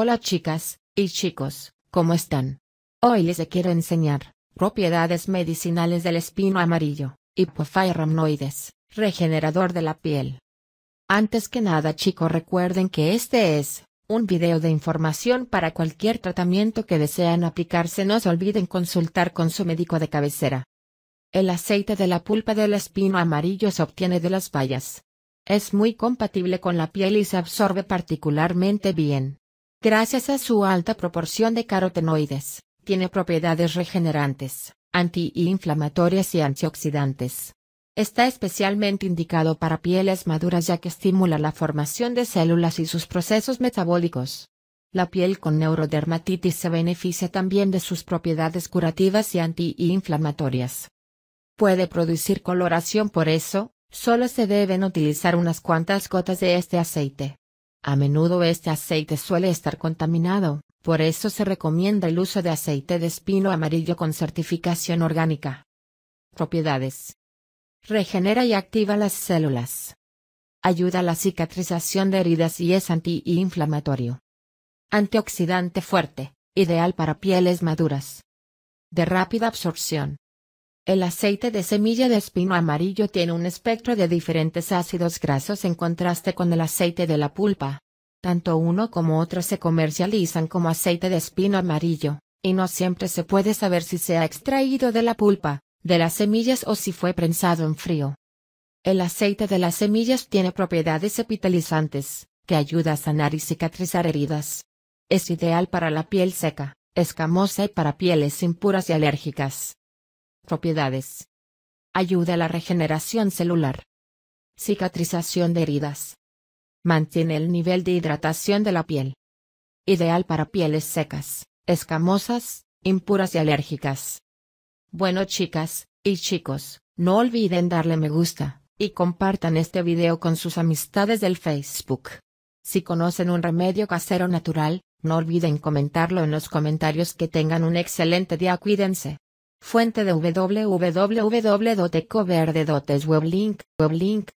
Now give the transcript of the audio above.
Hola chicas, y chicos, ¿cómo están? Hoy les quiero enseñar, propiedades medicinales del espino amarillo, hipofairomnoides, regenerador de la piel. Antes que nada chicos recuerden que este es, un video de información para cualquier tratamiento que desean aplicarse no se olviden consultar con su médico de cabecera. El aceite de la pulpa del espino amarillo se obtiene de las bayas. Es muy compatible con la piel y se absorbe particularmente bien. Gracias a su alta proporción de carotenoides, tiene propiedades regenerantes, antiinflamatorias y antioxidantes. Está especialmente indicado para pieles maduras ya que estimula la formación de células y sus procesos metabólicos. La piel con neurodermatitis se beneficia también de sus propiedades curativas y antiinflamatorias. Puede producir coloración por eso, solo se deben utilizar unas cuantas gotas de este aceite. A menudo este aceite suele estar contaminado, por eso se recomienda el uso de aceite de espino amarillo con certificación orgánica. Propiedades. Regenera y activa las células. Ayuda a la cicatrización de heridas y es antiinflamatorio. Antioxidante fuerte, ideal para pieles maduras. De rápida absorción, el aceite de semilla de espino amarillo tiene un espectro de diferentes ácidos grasos en contraste con el aceite de la pulpa. Tanto uno como otro se comercializan como aceite de espino amarillo, y no siempre se puede saber si se ha extraído de la pulpa, de las semillas o si fue prensado en frío. El aceite de las semillas tiene propiedades epitalizantes, que ayuda a sanar y cicatrizar heridas. Es ideal para la piel seca, escamosa y para pieles impuras y alérgicas. Propiedades. Ayuda a la regeneración celular. Cicatrización de heridas. Mantiene el nivel de hidratación de la piel. Ideal para pieles secas, escamosas, impuras y alérgicas. Bueno chicas, y chicos, no olviden darle me gusta, y compartan este video con sus amistades del Facebook. Si conocen un remedio casero natural, no olviden comentarlo en los comentarios que tengan un excelente día cuídense. Fuente de dotes weblink, weblink,